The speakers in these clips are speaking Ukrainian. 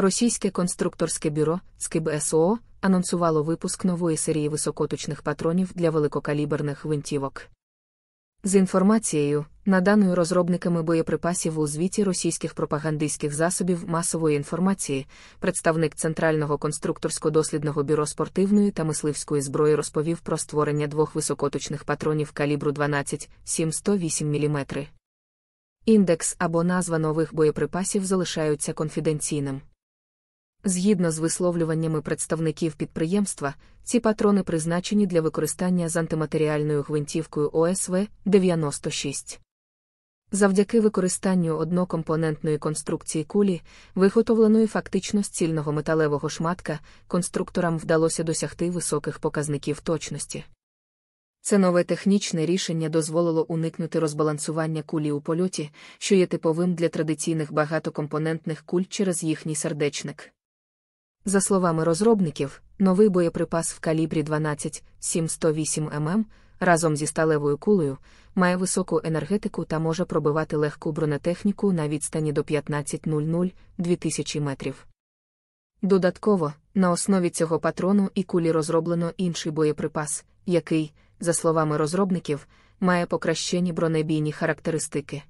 Російське конструкторське бюро СКБСО анонсувало випуск нової серії високоточних патронів для великокаліберних винтівок. З інформацією, наданою розробниками боєприпасів у звіті російських пропагандистських засобів масової інформації, представник Центрального конструкторсько-дослідного бюро спортивної та мисливської зброї розповів про створення двох високоточних патронів калібру 12 708 мм. Індекс або назва нових боєприпасів залишаються конфіденційним. Згідно з висловлюваннями представників підприємства, ці патрони призначені для використання з антиматеріальною гвинтівкою ОСВ 96. Завдяки використанню однокомпонентної конструкції кулі, виготовленої фактично з цільного металевого шматка, конструкторам вдалося досягти високих показників точності. Це нове технічне рішення дозволило уникнути розбалансування кулі у польоті, що є типовим для традиційних багатокомпонентних куль через їхній сердечник. За словами розробників, новий боєприпас в калібрі 12,708 мм разом зі сталевою кулею має високу енергетику та може пробивати легку бронетехніку на відстані до 1500-2000 метрів. Додатково, на основі цього патрону і кулі розроблено інший боєприпас, який, за словами розробників, має покращені бронебійні характеристики.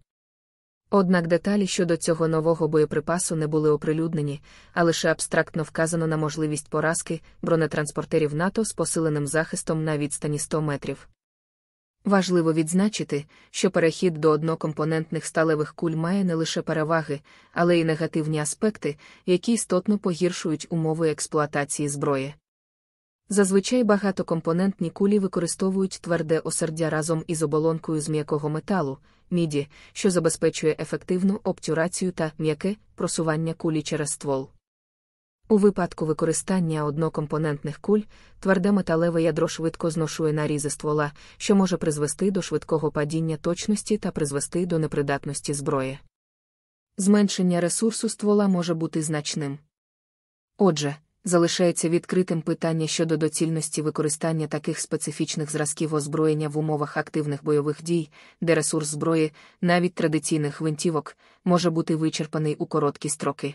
Однак деталі щодо цього нового боєприпасу не були оприлюднені, а лише абстрактно вказано на можливість поразки бронетранспортерів НАТО з посиленим захистом на відстані 100 метрів. Важливо відзначити, що перехід до однокомпонентних сталевих куль має не лише переваги, але й негативні аспекти, які істотно погіршують умови експлуатації зброї. Зазвичай багатокомпонентні кулі використовують тверде осердя разом із оболонкою з м'якого металу, міді, що забезпечує ефективну обтюрацію та м'яке просування кулі через ствол. У випадку використання однокомпонентних куль тверде металеве ядро швидко зношує нарізи ствола, що може призвести до швидкого падіння точності та призвести до непридатності зброї. Зменшення ресурсу ствола може бути значним. Отже, залишається відкритим питання щодо доцільності використання таких специфічних зразків озброєння в умовах активних бойових дій, де ресурс зброї, навіть традиційних винтівок, може бути вичерпаний у короткі строки.